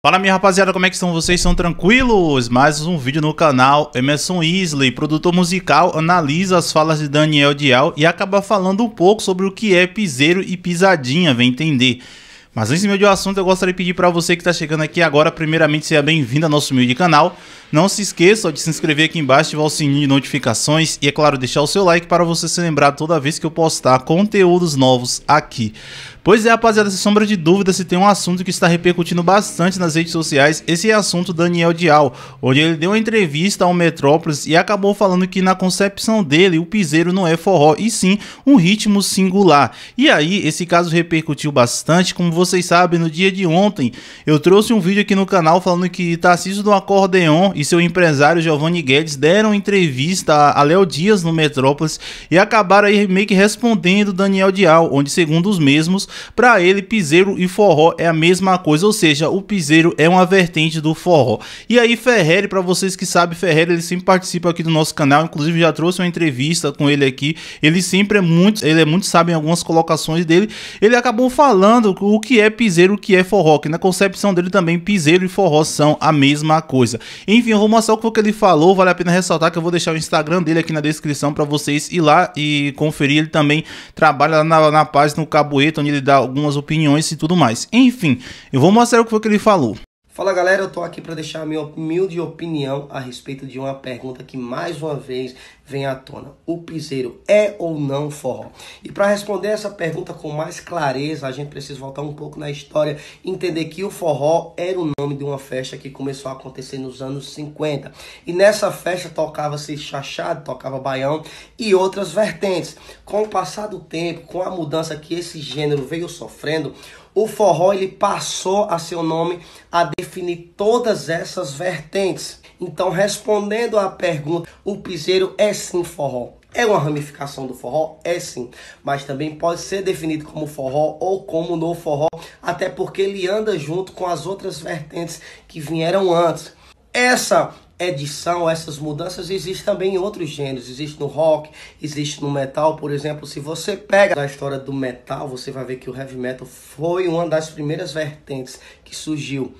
Fala minha rapaziada, como é que estão vocês? São tranquilos? Mais um vídeo no canal Emerson Isley, produtor musical, analisa as falas de Daniel Dial e acaba falando um pouco sobre o que é piseiro e pisadinha, vem entender. Mas antes meu de assunto, eu gostaria de pedir para você que está chegando aqui agora, primeiramente, seja bem-vindo ao nosso humilde canal. Não se esqueça de se inscrever aqui embaixo, ativar o sininho de notificações e, é claro, deixar o seu like para você se lembrar toda vez que eu postar conteúdos novos aqui. Pois é, rapaziada, sem sombra de dúvida, se tem um assunto que está repercutindo bastante nas redes sociais, esse é o assunto Daniel Dial, onde ele deu uma entrevista ao Metrópolis e acabou falando que na concepção dele, o piseiro não é forró, e sim um ritmo singular. E aí, esse caso repercutiu bastante, como vocês sabem, no dia de ontem, eu trouxe um vídeo aqui no canal falando que Tarcísio do Acordeon e seu empresário Giovanni Guedes deram entrevista a Léo Dias no Metrópolis e acabaram aí meio que respondendo Daniel Dial, onde segundo os mesmos, para ele piseiro e forró é a mesma coisa, ou seja, o piseiro é uma vertente do forró. E aí Ferreri, para vocês que sabem, Ferreri ele sempre participa aqui do nosso canal, inclusive já trouxe uma entrevista com ele aqui. Ele sempre é muito, ele é muito sábio em algumas colocações dele. Ele acabou falando o que é piseiro, o que é forró, que na concepção dele também piseiro e forró são a mesma coisa. Enfim, eu vou mostrar o que ele falou, vale a pena ressaltar que eu vou deixar o Instagram dele aqui na descrição para vocês ir lá e conferir. Ele também trabalha lá na, na página no Caboeto, onde ele dar dá algumas opiniões e tudo mais. Enfim, eu vou mostrar o que foi que ele falou. Fala galera, eu tô aqui para deixar a minha humilde opinião a respeito de uma pergunta que mais uma vez vem à tona: o piseiro é ou não forró? E para responder essa pergunta com mais clareza, a gente precisa voltar um pouco na história, entender que o forró era o nome de uma festa que começou a acontecer nos anos 50. E nessa festa tocava-se chachado, tocava baião e outras vertentes. Com o passar do tempo, com a mudança que esse gênero veio sofrendo, o forró ele passou a seu nome a definir definir todas essas vertentes. Então, respondendo à pergunta, o piseiro é sim forró. É uma ramificação do forró? É sim, mas também pode ser definido como forró ou como no forró, até porque ele anda junto com as outras vertentes que vieram antes. Essa edição, essas mudanças existem também em outros gêneros, existe no rock, existe no metal, por exemplo, se você pega a história do metal, você vai ver que o heavy metal foi uma das primeiras vertentes que surgiu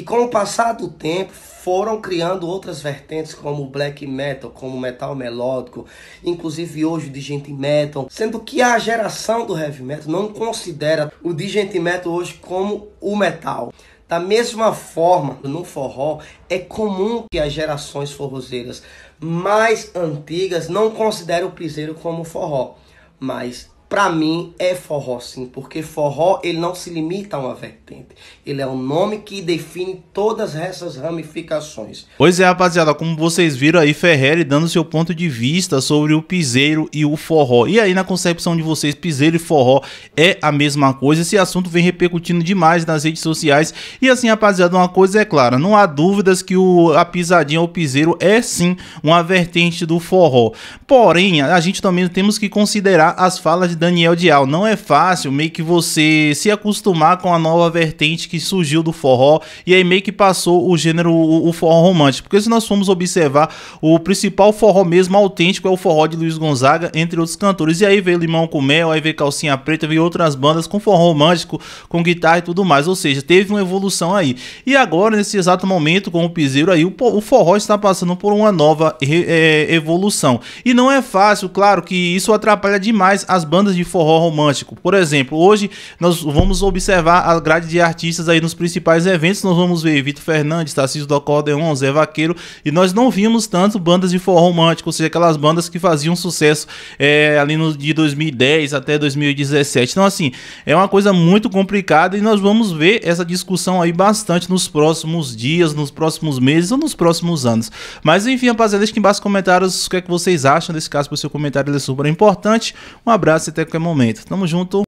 e com o passar do tempo, foram criando outras vertentes como black metal, como metal melódico, inclusive hoje o digent metal, sendo que a geração do heavy metal não considera o digent metal hoje como o metal. Da mesma forma, no forró é comum que as gerações forrozeiras mais antigas não considerem o piseiro como forró, mas para mim é forró sim, porque forró ele não se limita a uma vertente. Ele é um nome que define todas essas ramificações. Pois é, rapaziada, como vocês viram aí Ferreri dando seu ponto de vista sobre o piseiro e o forró. E aí na concepção de vocês, piseiro e forró é a mesma coisa? Esse assunto vem repercutindo demais nas redes sociais. E assim, rapaziada, uma coisa é clara, não há dúvidas que o a pisadinha ou piseiro é sim uma vertente do forró. Porém, a gente também temos que considerar as falas Daniel Dial. Não é fácil meio que você se acostumar com a nova vertente que surgiu do forró e aí meio que passou o gênero, o, o forró romântico. Porque se nós formos observar, o principal forró mesmo autêntico é o forró de Luiz Gonzaga, entre outros cantores. E aí veio Limão com Mel, aí veio Calcinha Preta, veio outras bandas com forró romântico, com guitarra e tudo mais. Ou seja, teve uma evolução aí. E agora, nesse exato momento, com o piseiro aí, o, o forró está passando por uma nova é, evolução. E não é fácil, claro que isso atrapalha demais as bandas bandas de forró romântico. Por exemplo, hoje nós vamos observar a grade de artistas aí nos principais eventos. Nós vamos ver Vitor Fernandes, Tarcísio do Acordeon, Zé Vaqueiro. E nós não vimos tanto bandas de forró romântico, ou seja, aquelas bandas que faziam sucesso é, ali no, de 2010 até 2017. Então, assim, é uma coisa muito complicada e nós vamos ver essa discussão aí bastante nos próximos dias, nos próximos meses ou nos próximos anos. Mas, enfim, rapaziada, deixa aqui embaixo nos comentários o que é que vocês acham desse caso, porque o seu comentário é super importante. Um abraço e até até qualquer momento. Tamo junto.